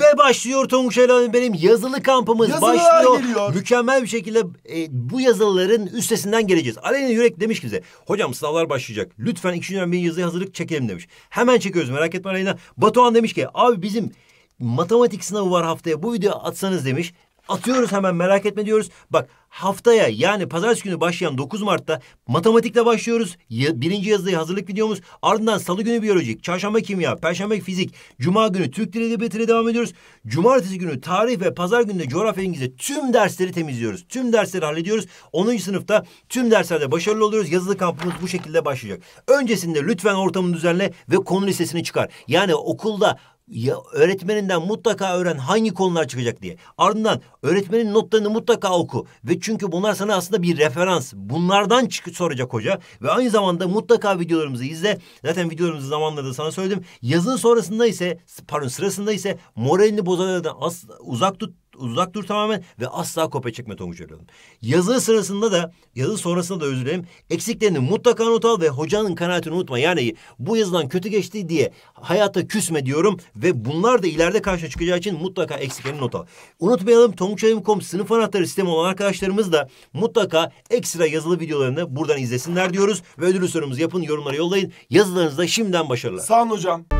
Ve başlıyor Tonguç Elhan'ın benim yazılı kampımız Yazılılar başlıyor. geliyor. Mükemmel bir şekilde e, bu yazıların üstesinden geleceğiz. Aleyna Yürek demiş ki bize hocam sınavlar başlayacak. Lütfen ikinci dönem bir yazı hazırlık çekelim demiş. Hemen çekiyoruz merak etme Aleyna. Batuhan demiş ki abi bizim matematik sınavı var haftaya bu videoyu atsanız demiş. Atıyoruz hemen merak etme diyoruz. Bak haftaya yani pazartesi günü başlayan 9 Mart'ta matematikle başlıyoruz. birinci yazılı hazırlık videomuz. Ardından salı günü biyolojik, çarşamba kimya, perşembe fizik, cuma günü Türk Dili Edebiyatı'yla devam ediyoruz. Cumartesi günü tarih ve pazar günü de coğrafya İngilizce tüm dersleri temizliyoruz. Tüm dersleri hallediyoruz. 10. sınıfta tüm derslerde başarılı oluyoruz. Yazılı kampımız bu şekilde başlayacak. Öncesinde lütfen ortamını düzenle ve konu listesini çıkar. Yani okulda ya öğretmeninden mutlaka öğren hangi konular çıkacak diye. Ardından öğretmenin notlarını mutlaka oku. Ve çünkü bunlar sana aslında bir referans. Bunlardan çık soracak hoca. Ve aynı zamanda mutlaka videolarımızı izle. Zaten videolarımızı zamanla da sana söyledim. Yazın sonrasında ise pardon sırasında ise moralini bozanlardan uzak tut uzak dur tamamen ve asla kopya çekme Tonguç evladım. Yazı sırasında da yazı sonrasında da özür dilerim. Eksiklerini mutlaka not al ve hocanın kanaatini unutma. Yani bu yazılan kötü geçti diye hayata küsme diyorum ve bunlar da ileride karşı çıkacağı için mutlaka eksiklerini not al. Unutmayalım tonguçevim.com sınıf anahtarı sistemi olan arkadaşlarımız da mutlaka ekstra yazılı videolarını buradan izlesinler diyoruz ve ödül sorumuzu yapın, yorumlara yollayın. Yazılarınızda şimdiden başarılar. Sağ olun hocam.